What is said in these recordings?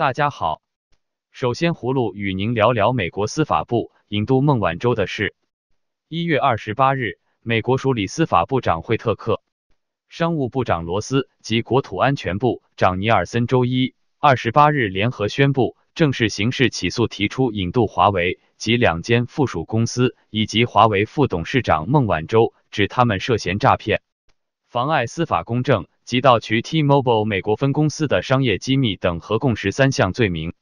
大家好，首先葫芦与您聊聊美国司法部引渡孟晚舟的事。一月二十八日，美国署理司法部长惠特克、商务部长罗斯及国土安全部长尼尔森周一、二十八日联合宣布，正式刑事起诉，提出引渡华为及两间附属公司，以及华为副董事长孟晚舟，指他们涉嫌诈骗、妨碍司法公正。及盗取 T-Mobile 美国分公司的商业机密等合共十三项罪名。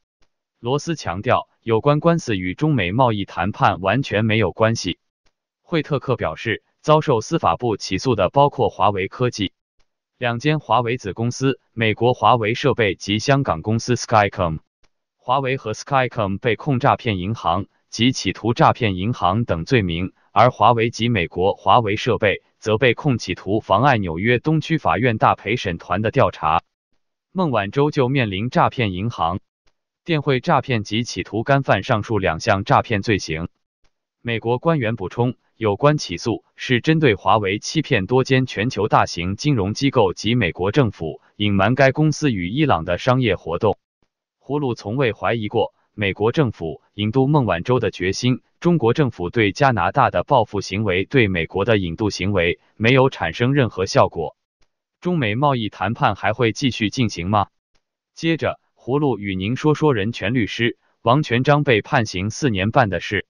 罗斯强调，有关官司与中美贸易谈判完全没有关系。惠特克表示，遭受司法部起诉的包括华为科技两间华为子公司、美国华为设备及香港公司 Skycom。华为和 Skycom 被控诈骗银行及企图诈骗银行等罪名，而华为及美国华为设备。则被控企图妨碍纽约东区法院大陪审团的调查，孟晚舟就面临诈骗银行、电汇诈骗及企图干犯上述两项诈骗罪行。美国官员补充，有关起诉是针对华为欺骗多间全球大型金融机构及美国政府，隐瞒该公司与伊朗的商业活动。胡鲁从未怀疑过美国政府引渡孟晚舟的决心。中国政府对加拿大的报复行为、对美国的引渡行为没有产生任何效果。中美贸易谈判还会继续进行吗？接着，葫芦与您说说人权律师王全章被判刑四年半的事。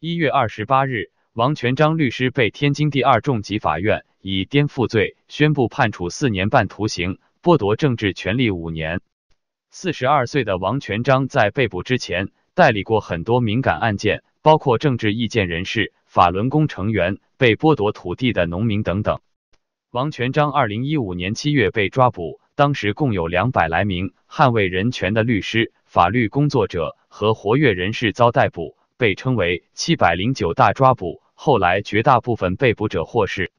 一月二十八日，王全章律师被天津第二中级法院以颠覆罪宣布判处四年半徒刑，剥夺政治权利五年。四十二岁的王全章在被捕之前代理过很多敏感案件。包括政治意见人士、法轮功成员、被剥夺土地的农民等等。王全章二零一五年七月被抓捕，当时共有两百来名捍卫人权的律师、法律工作者和活跃人士遭逮捕，被称为“七百零九大抓捕”。后来，绝大部分被捕者获释，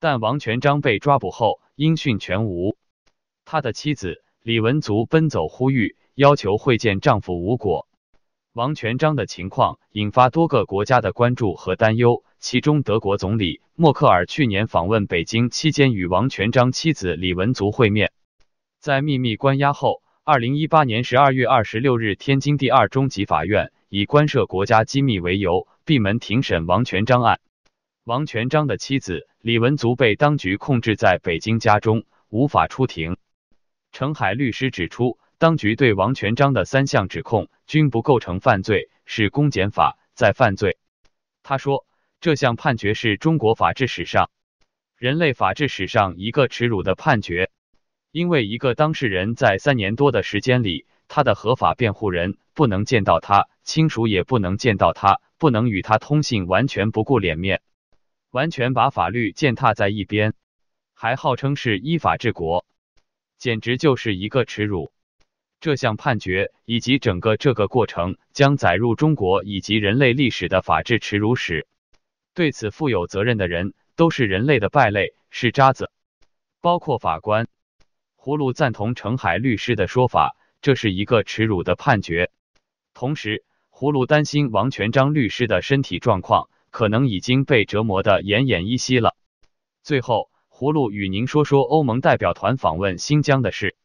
但王全章被抓捕后音讯全无，他的妻子李文足奔走呼吁，要求会见丈夫无果。王全章的情况引发多个国家的关注和担忧。其中，德国总理默克尔去年访问北京期间，与王全章妻子李文足会面。在秘密关押后，2018年12月26日，天津第二中级法院以关涉国家机密为由，闭门庭审王全章案。王全章的妻子李文足被当局控制在北京家中，无法出庭。程海律师指出。当局对王全章的三项指控均不构成犯罪，是公检法在犯罪。他说，这项判决是中国法治史上、人类法治史上一个耻辱的判决，因为一个当事人在三年多的时间里，他的合法辩护人不能见到他，亲属也不能见到他，不能与他通信，完全不顾脸面，完全把法律践踏在一边，还号称是依法治国，简直就是一个耻辱。这项判决以及整个这个过程将载入中国以及人类历史的法治耻辱史。对此负有责任的人都是人类的败类，是渣子，包括法官。葫芦赞同程海律师的说法，这是一个耻辱的判决。同时，葫芦担心王全章律师的身体状况可能已经被折磨得奄奄一息了。最后，葫芦与您说说欧盟代表团访问新疆的事。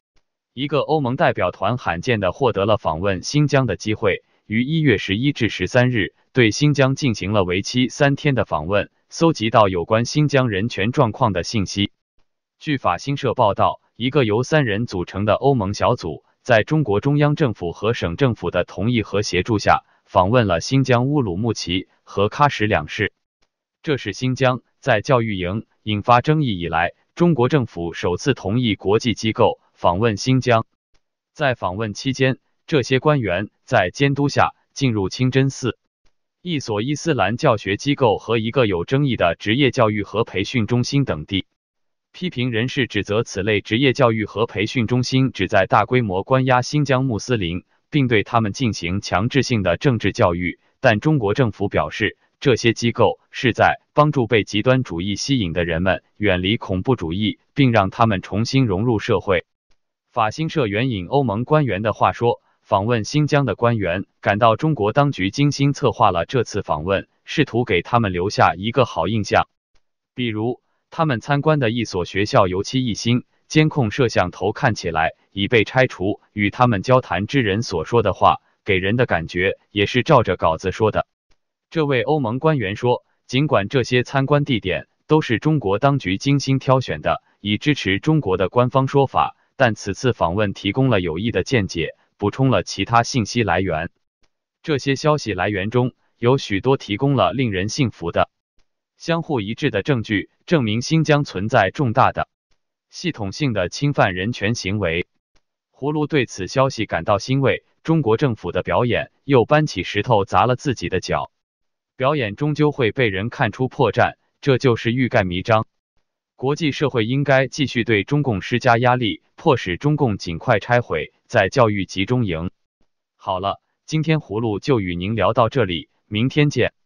一个欧盟代表团罕见地获得了访问新疆的机会，于一月十一至十三日对新疆进行了为期三天的访问，搜集到有关新疆人权状况的信息。据法新社报道，一个由三人组成的欧盟小组，在中国中央政府和省政府的同意和协助下，访问了新疆乌鲁木齐和喀什两市。这是新疆在教育营引发争议以来，中国政府首次同意国际机构。访问新疆，在访问期间，这些官员在监督下进入清真寺、一所伊斯兰教学机构和一个有争议的职业教育和培训中心等地。批评人士指责此类职业教育和培训中心旨在大规模关押新疆穆斯林，并对他们进行强制性的政治教育。但中国政府表示，这些机构是在帮助被极端主义吸引的人们远离恐怖主义，并让他们重新融入社会。法新社援引欧盟官员的话说，访问新疆的官员感到中国当局精心策划了这次访问，试图给他们留下一个好印象。比如，他们参观的一所学校油漆一新，监控摄像头看起来已被拆除；与他们交谈之人所说的话，给人的感觉也是照着稿子说的。这位欧盟官员说，尽管这些参观地点都是中国当局精心挑选的，以支持中国的官方说法。但此次访问提供了有益的见解，补充了其他信息来源。这些消息来源中有许多提供了令人信服的、相互一致的证据，证明新疆存在重大的、系统性的侵犯人权行为。胡卢对此消息感到欣慰，中国政府的表演又搬起石头砸了自己的脚。表演终究会被人看出破绽，这就是欲盖弥彰。国际社会应该继续对中共施加压力。迫使中共尽快拆毁在教育集中营。好了，今天葫芦就与您聊到这里，明天见。